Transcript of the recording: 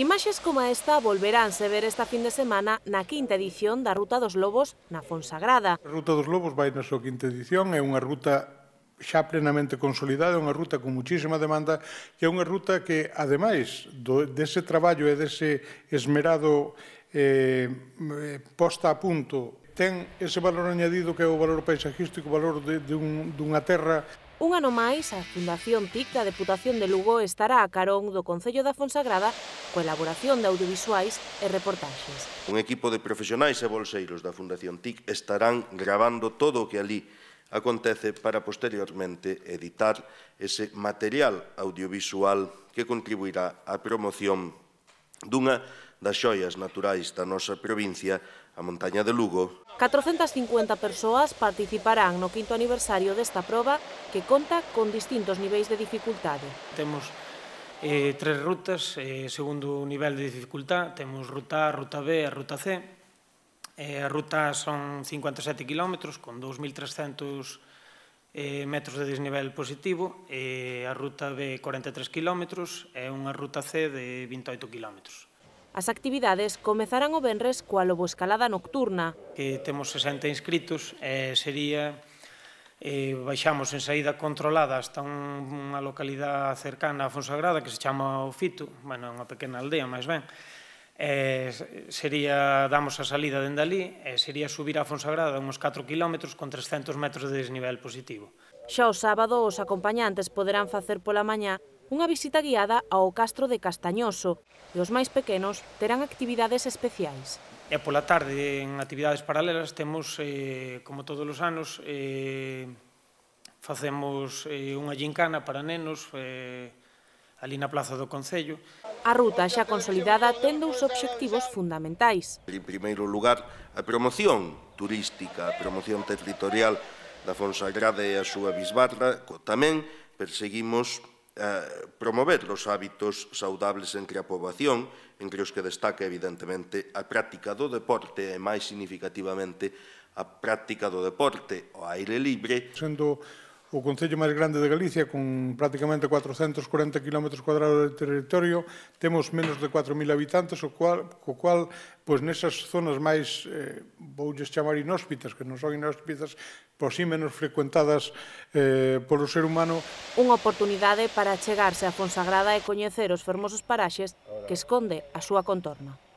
Imaxes como esta volveránse ver esta fin de semana na quinta edición da Ruta dos Lobos na Fonsagrada. A Ruta dos Lobos vai na súa quinta edición, é unha ruta xa plenamente consolidada, é unha ruta con muchísima demanda que é unha ruta que, ademais, do, dese traballo e dese esmerado eh, posta a punto, ten ese valor añadido que é o valor paisajístico, o valor de, de, un, dunha terra Un ano máis, a Fundación TIC da Deputación de Lugo estará a carón do Concello da Fonsagrada coa elaboración de audiovisuais e reportaxes. Un equipo de profesionais e bolseiros da Fundación TIC estarán grabando todo o que ali acontece para posteriormente editar ese material audiovisual que contribuirá á promoción dunha das xoias naturais da nosa provincia, a montaña de Lugo. 450 persoas participarán no quinto aniversario desta proba que conta con distintos niveis de dificultade. Temos eh, tres rutas, eh, segundo nivel de dificultad, temos ruta A, ruta B e ruta C. Eh, a ruta son 57 km con 2.300 eh, metros de desnivel positivo, eh, a ruta B 43 km e unha ruta C de 28 km. As actividades comezarán o Benres coa escalada nocturna. Que temos 60 inscritos, eh, sería eh, baixamos en saída controlada hasta un, unha localidade cercana a Fonsagrada que se chama O Fito, bueno, é unha pequena aldea, máis ben, eh, sería, damos a salida dende ali, eh, sería subir a Fonsagrada uns 4 km con 300 metros de desnivel positivo. Xa o sábado, os acompañantes poderán facer pola mañá unha visita guiada ao castro de Castañoso e os máis pequenos terán actividades especiais. E pola tarde, en actividades paralelas, temos, eh, como todos os anos, eh, facemos eh, unha gincana para nenos eh, ali na Plaza do Concello. A ruta xa consolidada ten dous obxectivos fundamentais. En primeiro lugar, a promoción turística, a promoción territorial da Fonsagrada e a súa bisbarra, tamén perseguimos Eh, promover os hábitos saudables entre a poboación, entre os que destaca evidentemente a práctica do deporte e máis significativamente a práctica do deporte ao aire libre. Sendo o Concello máis grande de Galicia, con prácticamente 440 km cuadrados de territorio, temos menos de 4.000 habitantes, o cual, co cual pois nesas zonas máis, eh, voulles chamar inhóspitas, que non son inhóspitas, por si menos frecuentadas eh, polo ser humano. Unha oportunidade para chegarse a Fonsagrada e coñecer os fermosos paraxes que esconde a súa contorna.